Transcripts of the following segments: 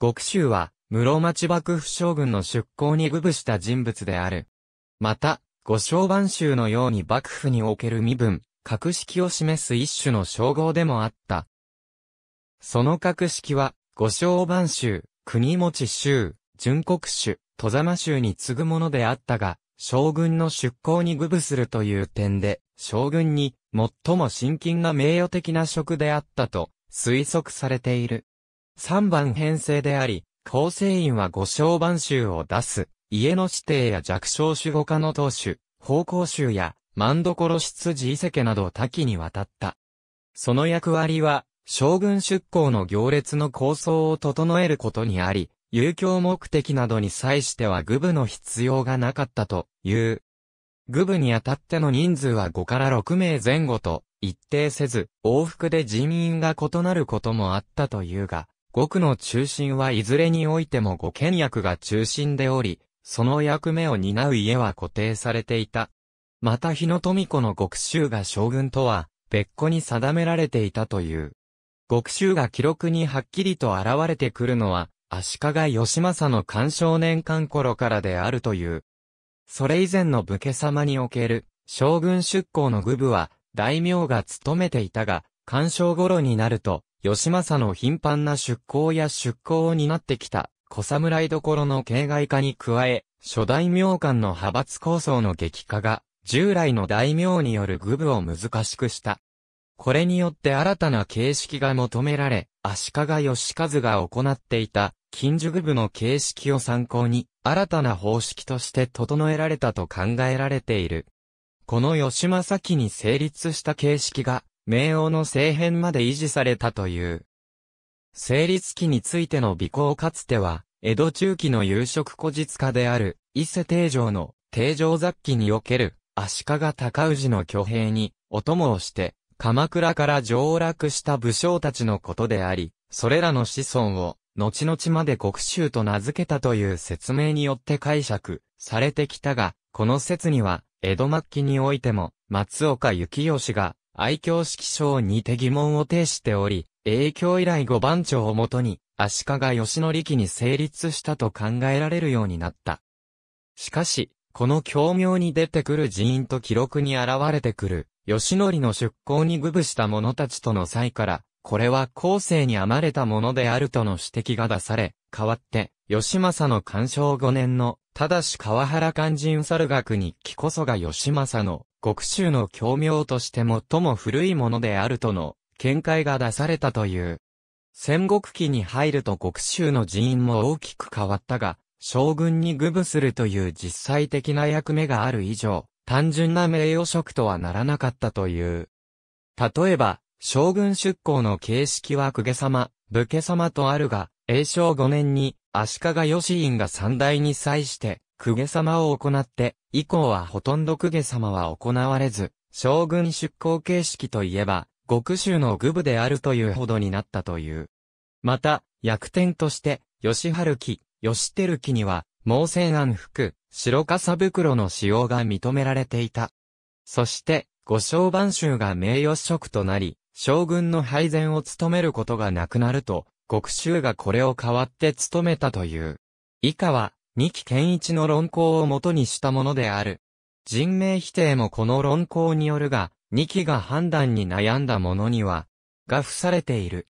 極州は、室町幕府将軍の出向に愚部した人物である。また、五章番衆のように幕府における身分、格式を示す一種の称号でもあった。その格式は、五章番衆、国持衆、純国衆、戸山衆に次ぐものであったが、将軍の出向に愚部するという点で、将軍に最も親近な名誉的な職であったと推測されている。3番編成であり、構成員は五小番集を出す、家の指定や弱小種護家の当主、方向集や、万所出自遺跡など多岐にわたった。その役割は、将軍出向の行列の構想を整えることにあり、遊興目的などに際しては愚部の必要がなかったという。愚部にあたっての人数は5から6名前後と一定せず、往復で人員が異なることもあったというが、僕の中心はいずれにおいてもご県役が中心でおり、その役目を担う家は固定されていた。また日野富子の極州が将軍とは、別個に定められていたという。極州が記録にはっきりと現れてくるのは、足利義政の干渉年間頃からであるという。それ以前の武家様における、将軍出向の愚部は、大名が務めていたが、干渉頃になると、義政の頻繁な出向や出向を担ってきた、小侍どころの形骸化に加え、諸大名間の派閥構想の激化が、従来の大名による愚部を難しくした。これによって新たな形式が求められ、足利義和が行っていた、近愚部の形式を参考に、新たな方式として整えられたと考えられている。この吉正記に成立した形式が、冥王の政変まで維持されたという。成立期についての尾行かつては、江戸中期の夕食古実家である、伊勢定城の定城雑記における、足利高氏の挙兵に、お供をして、鎌倉から上洛した武将たちのことであり、それらの子孫を、後々まで国衆と名付けたという説明によって解釈されてきたが、この説には、江戸末期においても、松岡幸吉が、愛嬌式章にて疑問を呈しており、影響以来五番長をもとに、足利義則期に成立したと考えられるようになった。しかし、この教名に出てくる人員と記録に現れてくる、義則の出向に愚部した者たちとの際から、これは後世に編まれたものであるとの指摘が出され、代わって、義政の干渉5年の、ただし川原肝心猿学日記こそが義政の、国衆の教名として最も古いものであるとの見解が出されたという。戦国期に入ると国衆の人員も大きく変わったが、将軍に愚部するという実際的な役目がある以上、単純な名誉職とはならなかったという。例えば、将軍出向の形式は公家様、武家様とあるが、永正5年に足利義院が三大に際して、公家様を行って、以降はほとんど公家様は行われず、将軍出向形式といえば、極州の愚部であるというほどになったという。また、逆転として、吉春期、吉照期には、毛線暗服、白笠袋の使用が認められていた。そして、五章番衆が名誉職となり、将軍の配膳を務めることがなくなると、極州がこれを代わって務めたという。以下は、二木健一の論考をもとにしたものである。人命否定もこの論考によるが、二木が判断に悩んだものには、が付されている。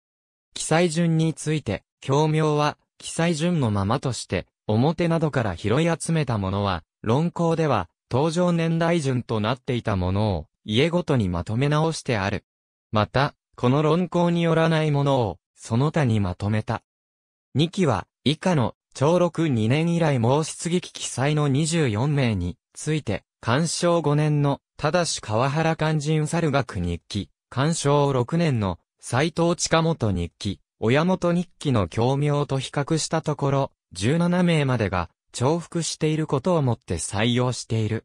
記載順について、教名は、記載順のままとして、表などから拾い集めたものは、論考では、登場年代順となっていたものを、家ごとにまとめ直してある。また、この論考によらないものを、その他にまとめた。二期は、以下の長禄2年以来申し継ぎ記記載の24名について、干渉5年の、ただし川原肝心猿学日記、干渉6年の、斎藤近本日記、親元日記の教名と比較したところ、17名までが、重複していることをもって採用している。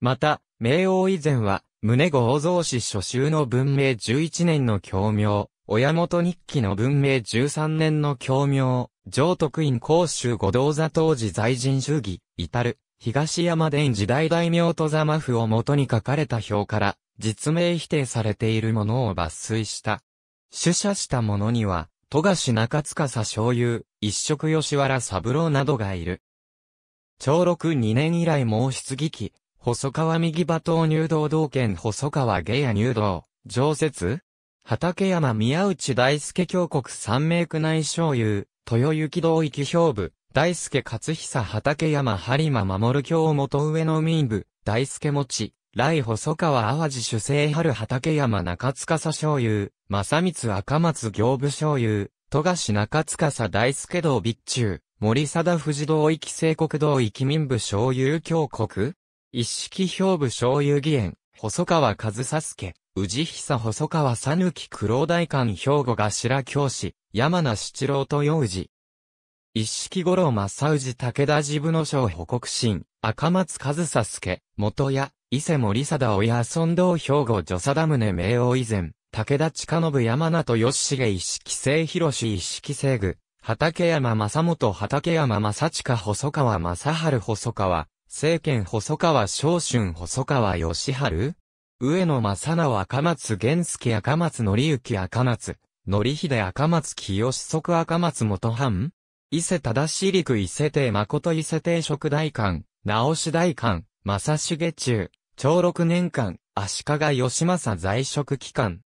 また、明王以前は、宗王造氏初秋の文明11年の教名、親元日記の文明13年の教名、上徳院公衆五道座当時在人主義、至る、東山伝時代大名と座マフを元に書かれた表から、実名否定されているものを抜粋した。主者した者には、賀氏中司醤油、一色吉原三郎などがいる。長禄2年以来申出継記、期、細川右馬頭入道道剣細川下野入道、常設畠山宮内大輔峡谷三名区内醤油豊行道域兵部、大輔勝久畠山播磨守京元上の民部、大輔持、来細川淡路主政春畠山中塚醤油正光赤松行部醤油富樫中塚大輔道備中、森貞藤道域西国道域民部醤油峡国一式兵部醤油義園、細川和佐助。宇治久細川さぬき黒大官兵庫頭教師、山名七郎と幼児。一式五郎正氏武田治部の将保国神、赤松和佐助、元屋、伊勢森貞親孫道兵庫女貞宗名王以前、武田近信山名と吉重一式聖広氏一式聖具、畠山正元畠山正近細川正春細川、政権細川昇春細川義春上野正直赤松玄介赤松則之赤松、則秀赤松清即赤松元藩伊勢忠史陸伊勢帝誠伊勢帝職大官、直し大官、正重中、長六年間、足利義政在職期間。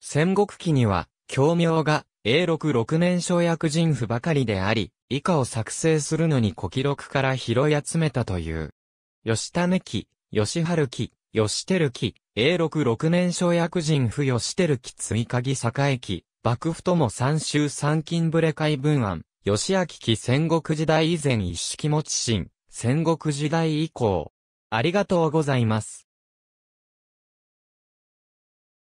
戦国期には、教名が、永禄六年小役人府ばかりであり、以下を作成するのに古記録から拾い集めたという。吉種期、吉春期、吉照木、永禄六年所役人府吉照木追加木栄駅、幕府とも三州三金ブレ会文案、吉明期戦国時代以前一式持ち新、戦国時代以降。ありがとうございます。